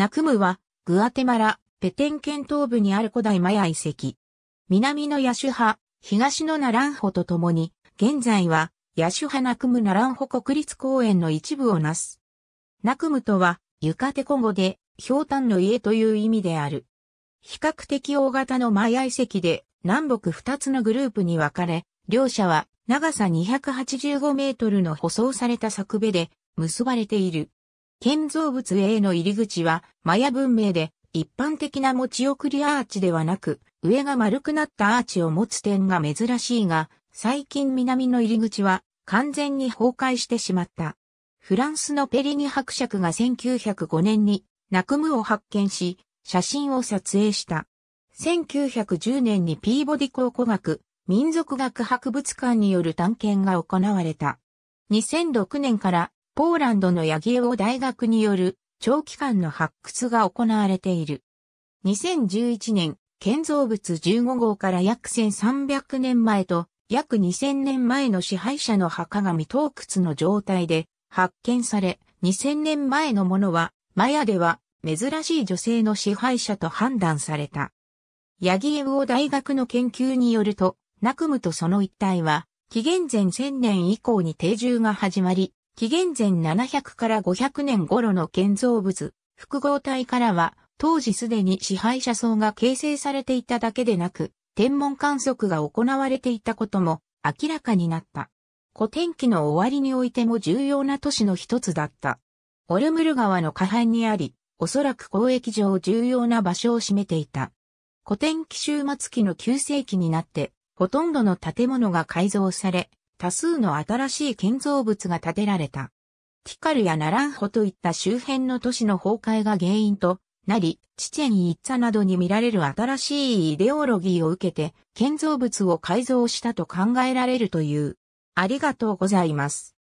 ナクムは、グアテマラ、ペテン県東部にある古代マヤ遺跡。南のヤシュ派、東のナランホとともに、現在は、ヤシュハナクムナランホ国立公園の一部をなす。ナクムとは、ユカテコ語で、氷炭の家という意味である。比較的大型のマヤ遺跡で、南北二つのグループに分かれ、両者は、長さ285メートルの舗装された作部で、結ばれている。建造物への入り口は、マヤ文明で、一般的な持ち送りアーチではなく、上が丸くなったアーチを持つ点が珍しいが、最近南の入り口は完全に崩壊してしまった。フランスのペリニ伯爵が1905年にナクムを発見し、写真を撮影した。1910年にピーボディ考古学、民族学博物館による探検が行われた。2006年からポーランドのヤギエオ大学による長期間の発掘が行われている。2011年、建造物15号から約1300年前と約2000年前の支配者の墓が未窟の状態で発見され、2000年前のものは、マヤでは珍しい女性の支配者と判断された。ヤギエウオ大学の研究によると、ナクムとその一帯は、紀元前1000年以降に定住が始まり、紀元前700から500年頃の建造物、複合体からは、当時すでに支配者層が形成されていただけでなく、天文観測が行われていたことも明らかになった。古典期の終わりにおいても重要な都市の一つだった。オルムル川の下半にあり、おそらく交易上重要な場所を占めていた。古典期終末期の9世紀になって、ほとんどの建物が改造され、多数の新しい建造物が建てられた。ティカルやナランホといった周辺の都市の崩壊が原因となり、チチェン・イッツァなどに見られる新しいイデオロギーを受けて建造物を改造したと考えられるという。ありがとうございます。